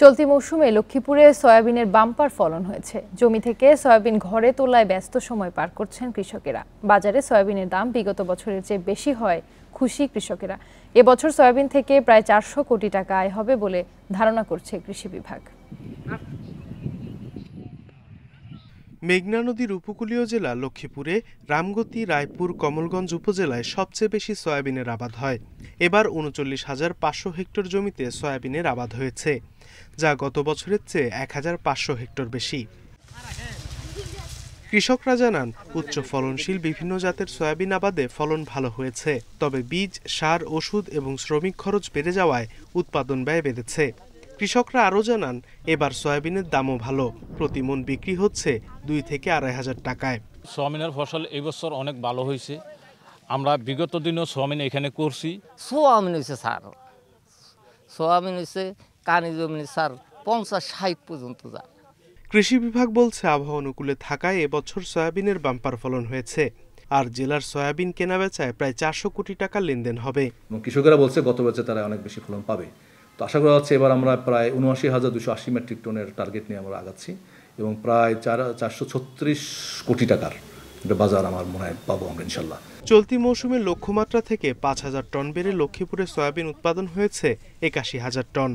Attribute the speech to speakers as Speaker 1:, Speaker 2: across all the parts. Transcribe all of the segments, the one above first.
Speaker 1: চলতি মৌসুমে লক্ষ্মীপুরে সয়াবিনের বাম্পার ফলন হয়েছে জমি থেকে সয়াবিন ঘরে তোলায় ব্যস্ত সময় পার করছেন কৃষকেরা বাজারে সয়াবিনের দাম বিগত বছরের চেয়ে বেশি হয় খুশি কৃষকেরা এবছর সয়াবিন থেকে প্রায় চারশো কোটি টাকা আয় হবে বলে ধারণা করছে কৃষি বিভাগ
Speaker 2: মেঘনা নদীর উপকূলীয় জেলা লক্ষ্মীপুরে রামগতি রায়পুর কমলগঞ্জ উপজেলায় সবচেয়ে বেশি সয়াবিনের আবাদ হয় এবার উনচল্লিশ হাজার পাঁচশো হেক্টর জমিতে সয়াবিনের আবাদ হয়েছে যা গত বছরের চেয়ে এক হাজার পাঁচশো হেক্টর বেশি কৃষকরা জানান উচ্চ ফলনশীল বিভিন্ন জাতের সয়াবিন আবাদে ফলন ভালো হয়েছে তবে বীজ সার ওষুধ এবং শ্রমিক খরচ বেড়ে যাওয়ায় উৎপাদন ব্যয় বেড়েছে কৃষকরা আরও জানান এবার সয়াবিনের দামও ভালো প্রতি মন বিক্রি হচ্ছে দুই থেকে আড়াই
Speaker 1: হাজার টাকায় সয়াবিনের ফসল এই বছর অনেক ভালো হয়েছে আমরা বিগত দিনও সোয়াবিন এখানে করছি সোয়াবিন হয়েছে সার সোয়াবিন হয়েছে কানি জমিনে স্যার পঞ্চাশ ষাট পর্যন্ত যায়
Speaker 2: কৃষি বিভাগ বলছে আবহাওয়া অনুকূলে থাকায় এবছর সয়াবিনের বাম্পার ফলন হয়েছে আর জেলার সয়াবিন কেনা বেচায় প্রায় চারশো কোটি টাকা লেনদেন হবে কৃষকেরা বলছে গত বছর তারা অনেক বেশি ফলন পাবে তো আশা করা হচ্ছে এবার আমরা প্রায় উনআশি হাজার দুশো আশি মেট্রিক টনের টার্গেট নিয়ে আমরা আগাচ্ছি এবং প্রায় চার চারশো ছত্রিশ কোটি টাকার একটা বাজার আমার মনে হয় পাবো আমরা ইনশাল্লাহ চলতি মৌসুমে লক্ষ্যমাত্রা থেকে পাঁচ হাজার টন বেড়ে লক্ষ্মীপুরে সয়াবিন উৎপাদন হয়েছে একাশি হাজার টন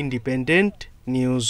Speaker 2: ইন্ডিপেন্ডেন্ট নিউজ